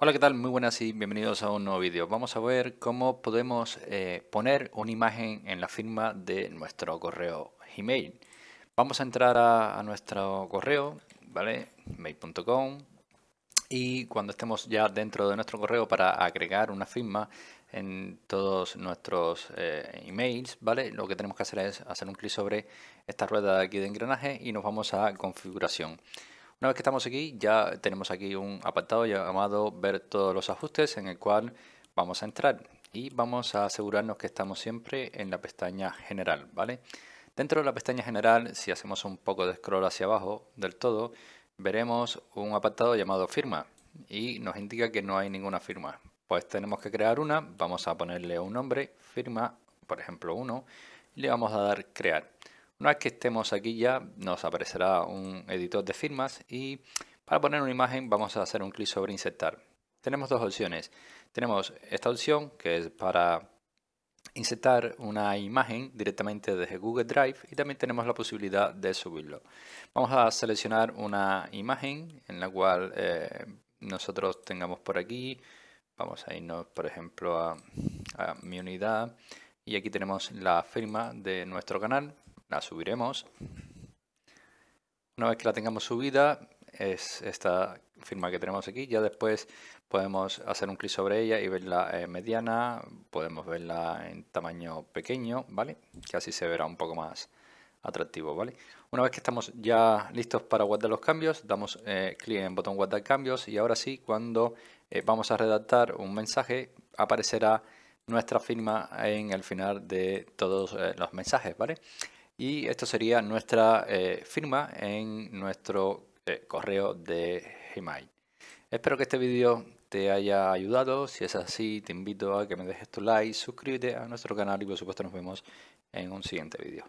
Hola, ¿qué tal? Muy buenas y bienvenidos a un nuevo vídeo. Vamos a ver cómo podemos eh, poner una imagen en la firma de nuestro correo Gmail. Vamos a entrar a, nuestro correo, ¿vale? Mail.com y cuando estemos ya dentro de nuestro correo para agregar una firma en todos nuestros eh, emails, ¿vale? Lo que tenemos que hacer es hacer un clic sobre esta rueda de aquí de engranaje y nos vamos a configuración. Una vez que estamos aquí, ya tenemos aquí un apartado llamado ver todos los ajustes en el cual vamos a entrar y vamos a asegurarnos que estamos siempre en la pestaña general, ¿vale? Dentro de la pestaña general, si hacemos un poco de scroll hacia abajo del todo, veremos un apartado llamado firma y nos indica que no hay ninguna firma. Pues tenemos que crear una, vamos a ponerle un nombre, firma, por ejemplo uno y le vamos a dar crear. Una vez que estemos aquí ya nos aparecerá un editor de firmas y para poner una imagen vamos a hacer un clic sobre insertar. Tenemos dos opciones. Tenemos esta opción que es para insertar una imagen directamente desde Google Drive y también tenemos la posibilidad de subirlo. Vamos a seleccionar una imagen en la cual eh, nosotros tengamos por aquí. Vamos a irnos, por ejemplo, a mi unidad y aquí tenemos la firma de nuestro canal la subiremos. Una vez que la tengamos subida, es esta firma que tenemos aquí. Ya después podemos hacer un clic sobre ella y verla en mediana, podemos verla en tamaño pequeño, ¿vale? Que así se verá un poco más atractivo, ¿vale? Una vez que estamos ya listos para guardar los cambios, damos eh, clic en el botón guardar cambios y ahora sí, cuando eh, vamos a redactar un mensaje, aparecerá nuestra firma en el final de todos eh, los mensajes, ¿vale? Y esto sería nuestra eh, firma en nuestro eh, correo de Gmail. Espero que este vídeo te haya ayudado. Si es así, te invito a que me dejes tu like, suscríbete a nuestro canal y por supuesto nos vemos en un siguiente vídeo.